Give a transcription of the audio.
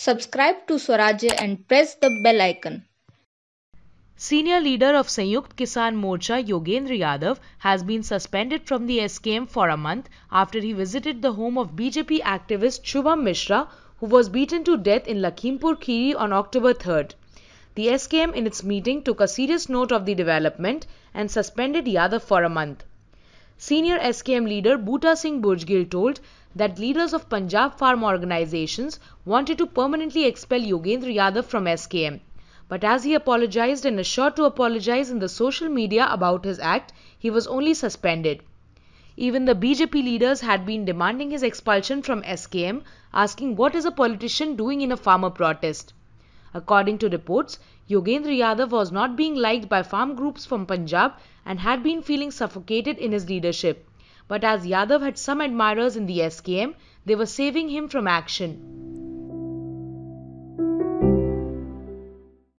Subscribe to Swarajya and press the bell icon. Senior leader of Sanyukt Kisan Morcha Yogendra Yadav has been suspended from the SKM for a month after he visited the home of BJP activist Shubham Mishra who was beaten to death in Lakhimpur Khiri on October 3rd. The SKM in its meeting took a serious note of the development and suspended Yadav for a month. Senior SKM leader Bhuta Singh Burjgil told that leaders of Punjab farm organizations wanted to permanently expel Yogendra Yadav from SKM. But as he apologized and assured to apologize in the social media about his act, he was only suspended. Even the BJP leaders had been demanding his expulsion from SKM, asking what is a politician doing in a farmer protest. According to reports, Yogendra Yadav was not being liked by farm groups from Punjab and had been feeling suffocated in his leadership. But as Yadav had some admirers in the SKM, they were saving him from action.